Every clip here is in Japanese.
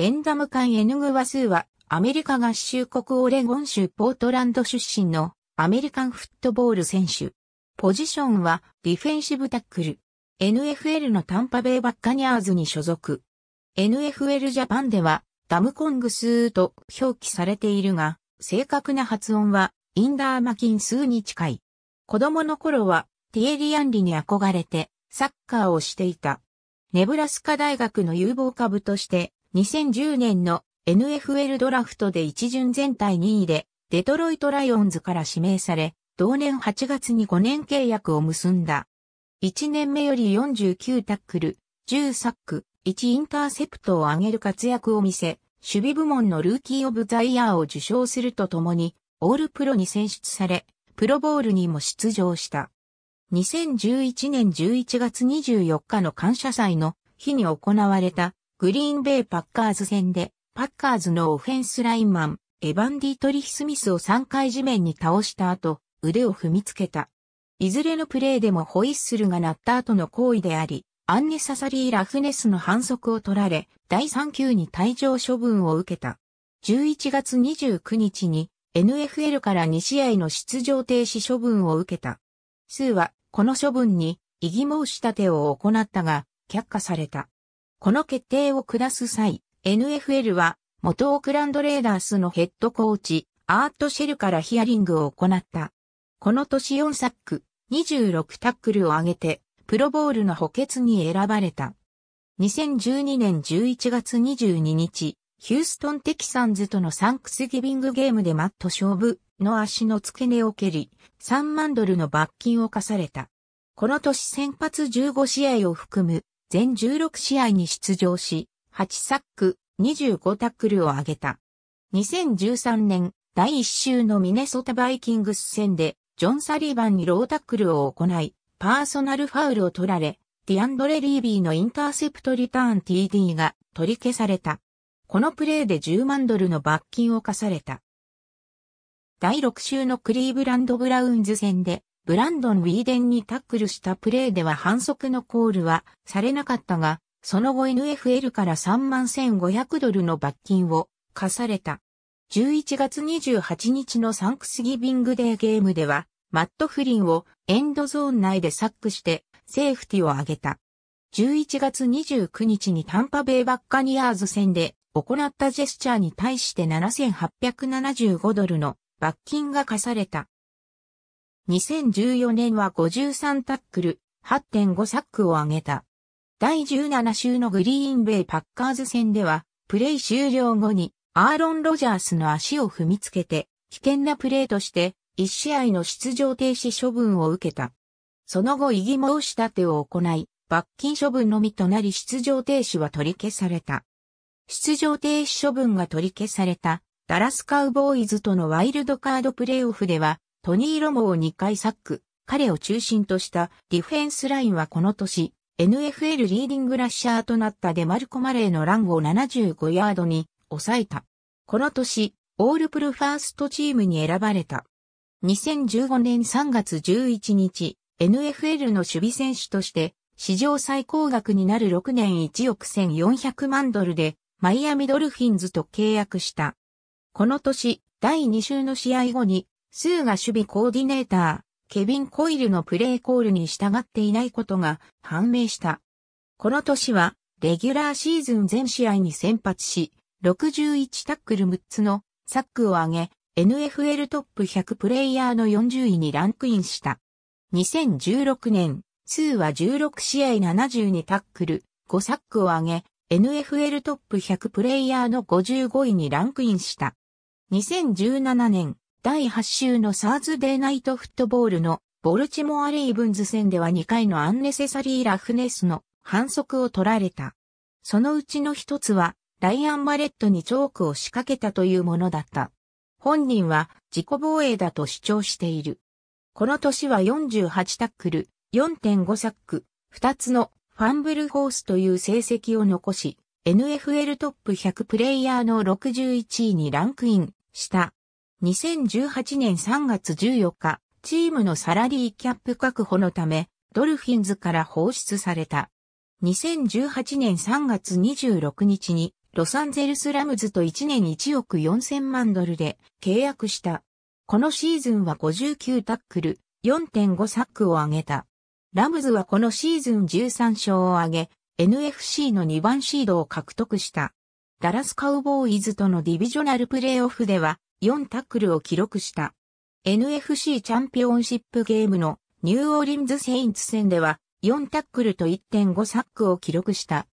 エンダムカン・エヌグワスーは、アメリカ合衆国オレゴン州ポートランド出身のアメリカンフットボール選手。ポジションはディフェンシブタックル。NFL のタンパベイバッカニャーズに所属。NFL ジャパンではダムコングスーと表記されているが、正確な発音はインダーマキンスーに近い。子供の頃はティエリアンリに憧れてサッカーをしていた。ネブラスカ大学の有望株として2010年の NFL ドラフトで一巡全体2位で、デトロイトライオンズから指名され、同年8月に5年契約を結んだ。1年目より49タックル、10サック、1インターセプトを上げる活躍を見せ、守備部門のルーキー・オブ・ザ・イヤーを受賞するとともに、オールプロに選出され、プロボールにも出場した。2011年11月24日の感謝祭の日に行われたグリーンベイパッカーズ戦で、パッカーズのオフェンスラインマン、エヴァンディ・トリヒスミスを3回地面に倒した後、腕を踏みつけた。いずれのプレーでもホイッスルが鳴った後の行為であり、アンネササリー・ラフネスの反則を取られ、第3級に退場処分を受けた。11月29日に NFL から2試合の出場停止処分を受けた。スーはこの処分に異議申し立てを行ったが、却下された。この決定を下す際、NFL は元オークランドレーダースのヘッドコーチ、アートシェルからヒアリングを行った。この年4サック、26タックルを挙げて、プロボールの補欠に選ばれた。2012年11月22日、ヒューストンテキサンズとのサンクスギビングゲームでマット勝負の足の付け根を蹴り、3万ドルの罰金を課された。この年先発15試合を含む全16試合に出場し、8サック、25タックルを挙げた。2013年、第1週のミネソタバイキングス戦で、ジョン・サリバンにロータックルを行い、パーソナルファウルを取られ、ディアンドレ・リービーのインターセプトリターン TD が取り消された。このプレーで10万ドルの罰金を課された。第6週のクリーブランド・ブラウンズ戦で、ブランドン・ウィーデンにタックルしたプレーでは反則のコールはされなかったが、その後 NFL から31,500ドルの罰金を課された。11月28日のサンクスギビングデーゲームでは、マット・フリンをエンドゾーン内でサックしてセーフティを上げた。11月29日にタンパベイバッカニアーズ戦で行ったジェスチャーに対して7875ドルの罰金が課された。2014年は53タックル、8.5サックを上げた。第17週のグリーンベイパッカーズ戦では、プレイ終了後にアーロン・ロジャースの足を踏みつけて、危険なプレーとして、1試合の出場停止処分を受けた。その後異議申し立てを行い、罰金処分のみとなり出場停止は取り消された。出場停止処分が取り消された、ダラスカウボーイズとのワイルドカードプレイオフでは、トニー・ロモを2回サック、彼を中心としたディフェンスラインはこの年、NFL リーディングラッシャーとなったデマルコ・マレーのランを75ヤードに抑えた。この年、オールプルファーストチームに選ばれた。2015年3月11日、NFL の守備選手として、史上最高額になる6年1億1400万ドルで、マイアミドルフィンズと契約した。この年、第2週の試合後に、スーが守備コーディネーター、ケビン・コイルのプレーコールに従っていないことが判明した。この年は、レギュラーシーズン全試合に先発し、61タックル6つのサックを上げ、NFL トップ100プレイヤーの40位にランクインした。2016年、スーは16試合72タックル、5サックを上げ、NFL トップ100プレイヤーの55位にランクインした。2017年、第8週のサーズデーナイトフットボールのボルチモアレイブンズ戦では2回のアンネセサリーラフネスの反則を取られた。そのうちの一つは、ライアン・マレットにチョークを仕掛けたというものだった。本人は自己防衛だと主張している。この年は48タックル、4.5サック、2つのファンブルホースという成績を残し、NFL トップ100プレイヤーの61位にランクインした。2018年3月14日、チームのサラリーキャップ確保のため、ドルフィンズから放出された。2018年3月26日に、ロサンゼルスラムズと1年1億4000万ドルで契約した。このシーズンは59タックル、4.5サックを上げた。ラムズはこのシーズン13勝を挙げ、NFC の2番シードを獲得した。ダラスカウボーイズとのディビジョナルプレイオフでは、4タックルを記録した。NFC チャンピオンシップゲームのニューオーリンズ・セインツ戦では4タックルと1.5サックを記録した。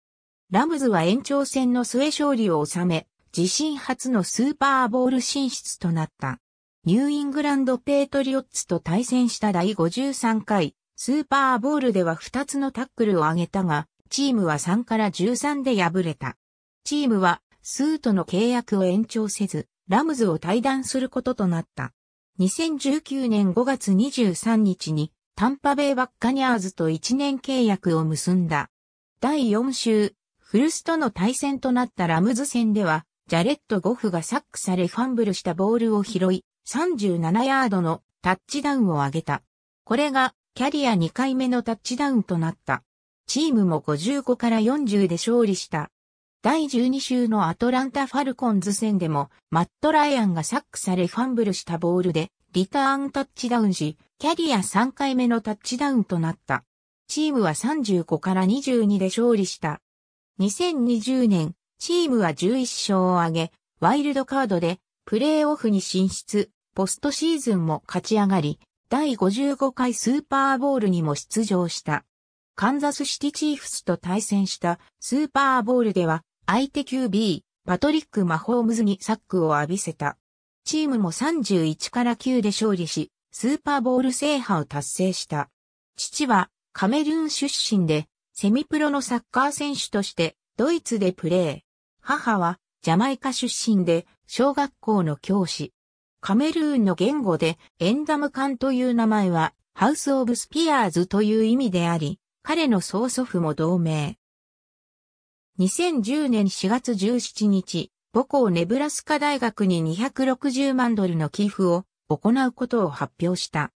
ラムズは延長戦の末勝利を収め、自身初のスーパーボール進出となった。ニューイングランド・ペートリオッツと対戦した第53回、スーパーボールでは2つのタックルを挙げたが、チームは3から13で敗れた。チームは、スーとの契約を延長せず、ラムズを退団することとなった。2019年5月23日にタンパベイバッカニャーズと1年契約を結んだ。第4週、フルスとの対戦となったラムズ戦では、ジャレット・ゴフがサックされファンブルしたボールを拾い、37ヤードのタッチダウンを上げた。これがキャリア2回目のタッチダウンとなった。チームも55から40で勝利した。第12週のアトランタ・ファルコンズ戦でも、マット・ライアンがサックされファンブルしたボールで、リターンタッチダウンし、キャリア3回目のタッチダウンとなった。チームは35から22で勝利した。2020年、チームは11勝を挙げ、ワイルドカードで、プレーオフに進出、ポストシーズンも勝ち上がり、第55回スーパーボールにも出場した。カンザスシティチーフスと対戦したスーパーボールでは相手 QB、パトリック・マホームズにサックを浴びせた。チームも31から9で勝利し、スーパーボール制覇を達成した。父はカメルーン出身で、セミプロのサッカー選手としてドイツでプレー。母はジャマイカ出身で小学校の教師。カメルーンの言語でエンダムンという名前はハウス・オブ・スピアーズという意味であり、彼の曽祖父も同盟。2010年4月17日、母校ネブラスカ大学に260万ドルの寄付を行うことを発表した。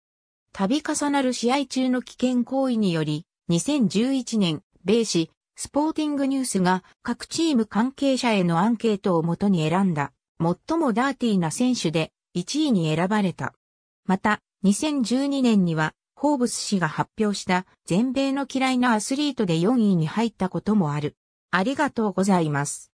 度重なる試合中の危険行為により、2011年、米市、スポーティングニュースが各チーム関係者へのアンケートをもとに選んだ、最もダーティーな選手で1位に選ばれた。また、2012年には、ホーブス氏が発表した全米の嫌いなアスリートで4位に入ったこともある。ありがとうございます。